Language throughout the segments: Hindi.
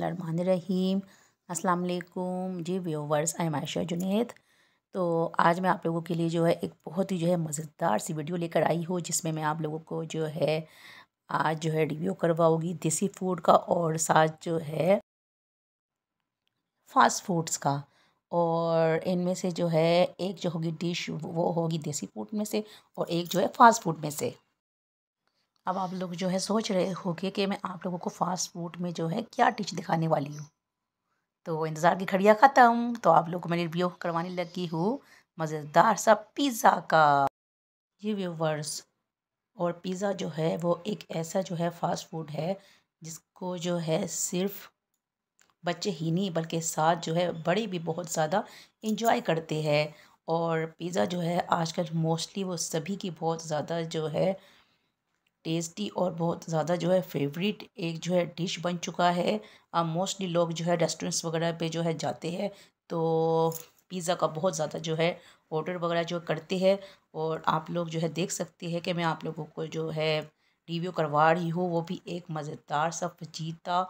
बसमीम अस्सलाम वालेकुम जी viewers I am Ayesha Junaid तो आज मैं आप लोगों के लिए जो है एक बहुत ही जो है मज़ेदार सी वीडियो लेकर आई हूँ जिसमें मैं आप लोगों को जो है आज जो है रिव्यू करवाऊँगी देसी फूड का और साथ जो है फास्ट फूड्स का और इनमें से जो है एक जो होगी डिश वो होगी देसी फूड में से और एक जो है फास्ट फूड में से अब आप लोग जो है सोच रहे होगे कि मैं आप लोगों को फास्ट फूड में जो है क्या डिश दिखाने वाली हूँ तो इंतज़ार की खड़िया ख़त्म तो आप लोग को मैं रिव्यू करवाने लगी हूँ मज़ेदार सा पिज़्ज़ा का ये व्यूवर्स और पिज़्ज़ा जो है वो एक ऐसा जो है फास्ट फूड है जिसको जो है सिर्फ बच्चे ही नहीं बल्कि साथ जो है बड़े भी बहुत ज़्यादा इंजॉय करते हैं और पिज़्ज़ा जो है आजकल मोस्टली वो सभी की बहुत ज़्यादा जो है टेस्टी और बहुत ज़्यादा जो है फेवरेट एक जो है डिश बन चुका है अब मोस्टली लोग जो है रेस्टोरेंट्स वगैरह पे जो है जाते हैं तो पिज़्ज़ा का बहुत ज़्यादा जो है ऑर्डर वगैरह जो करते हैं और आप लोग जो है देख सकते हैं कि मैं आप लोगों को जो है रिव्यू करवा रही हूँ वो भी एक मज़ेदार सा फजीता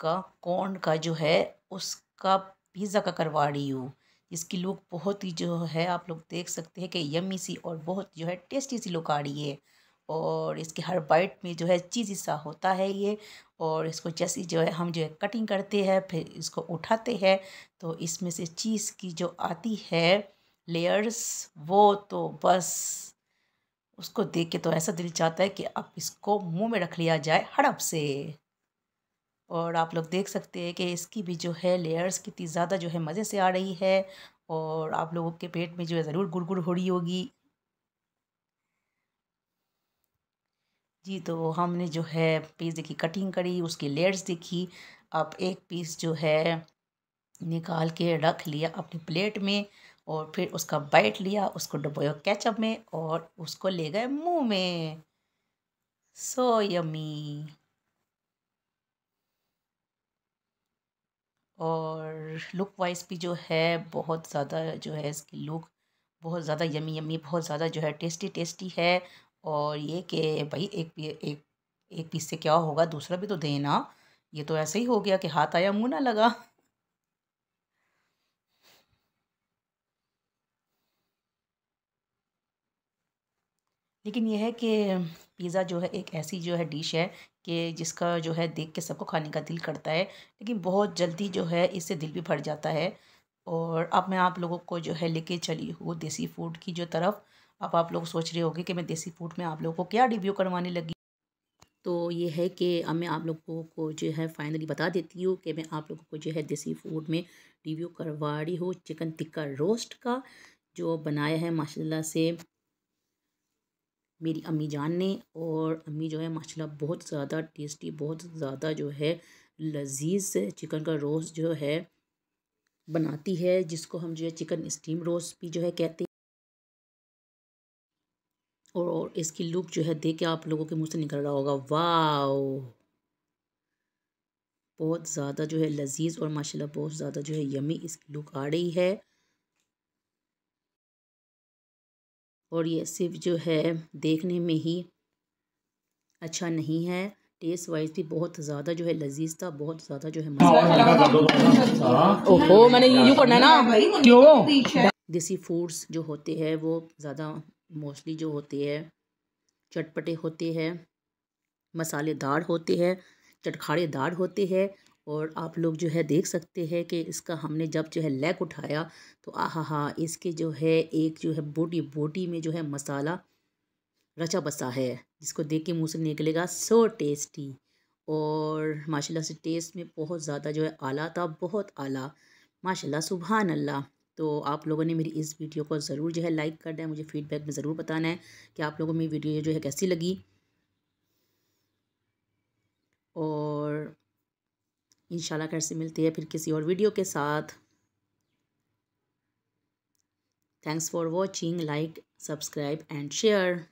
का कॉर्न का जो है उसका पिज़्ज़ा का करवा रही हूँ इसकी लुक बहुत ही जो है आप लोग देख सकते हैं कि यमी सी और बहुत जो है टेस्टी सी लुक आ रही है और इसके हर बाइट में जो है चीज़ी सा होता है ये और इसको जैसी जो है हम जो है कटिंग करते हैं फिर इसको उठाते हैं तो इसमें से चीज़ की जो आती है लेयर्स वो तो बस उसको देख के तो ऐसा दिल चाहता है कि अब इसको मुंह में रख लिया जाए हड़प से और आप लोग देख सकते हैं कि इसकी भी जो है लेयर्स कितनी ज़्यादा जो है मज़े से आ रही है और आप लोगों के पेट में जो है ज़रूर गुड़गुड़ हो रही होगी जी तो हमने जो है पीस देखी कटिंग करी उसकी लेयर्स देखी अब एक पीस जो है निकाल के रख लिया अपनी प्लेट में और फिर उसका बाइट लिया उसको डुबोया कैचअप में और उसको ले गए मुंह में सो यमी और लुक वाइज भी जो है बहुत ज़्यादा जो है इसकी लुक बहुत ज़्यादा यमी यमी बहुत ज़्यादा जो है टेस्टी टेस्टी है और ये कि भाई एक एक एक पीस से क्या होगा दूसरा भी तो देना ये तो ऐसे ही हो गया कि हाथ आया मुंह ना लगा लेकिन यह है कि पिज़्ज़ा जो है एक ऐसी जो है डिश है कि जिसका जो है देख के सबको खाने का दिल करता है लेकिन बहुत जल्दी जो है इससे दिल भी भर जाता है और अब मैं आप लोगों को जो है लेके चली हूँ देसी फूड की जो तरफ अब आप लोग सोच रहे होगे कि मैं देसी फूड में आप लोगों को क्या रिव्यू करवाने लगी तो ये है कि अब मैं आप लोगों को जो है फाइनली बता देती हूँ कि मैं आप लोगों को जो है देसी फूड में रिव्यू करवा रही हूँ चिकन टिक्का रोस्ट का जो बनाया है माशाल्लाह से मेरी अम्मी जान ने और अम्मी जो है माशाल्लाह बहुत ज़्यादा टेस्टी बहुत ज़्यादा जो है लजीज चिकन का रोस्ट जो है बनाती है जिसको हम जो है चिकन स्टीम रोस्ट भी जो है कहते हैं और, और इसकी लुक जो है देख के आप लोगों के मुंह से निकल रहा होगा वाओ बहुत ज़्यादा जो है लजीज और माशाल्लाह बहुत ज़्यादा जो है यमी इसकी लुक आ रही है और ये सिर्फ जो है देखने में ही अच्छा नहीं है टेस्ट वाइज भी बहुत ज़्यादा जो है लजीज था बहुत ज़्यादा जो है ओहो मैंने यूँ करना ना हाँ क्यों देसी फूड्स जो होते हैं वो ज़्यादा मोस्टली जो होती है चटपटे होते हैं मसालेदार होते हैं चटखाड़ेदार होते हैं और आप लोग जो है देख सकते हैं कि इसका हमने जब जो है लेग उठाया तो आहा इसके जो है एक जो है बोटी बोटी में जो है मसाला रचा बसा है जिसको देख के मुँह से निकलेगा सो टेस्टी और माशाल्लाह से टेस्ट में बहुत ज़्यादा जो है आला था बहुत आला माशाल्लाह सुबहान अल्लाह तो आप लोगों ने मेरी इस वीडियो को ज़रूर जो है लाइक कर दें मुझे फीडबैक में ज़रूर बताना है कि आप लोगों को मेरी वीडियो जो है कैसी लगी और इन कर से मिलते हैं फिर किसी और वीडियो के साथ thanks for watching like subscribe and share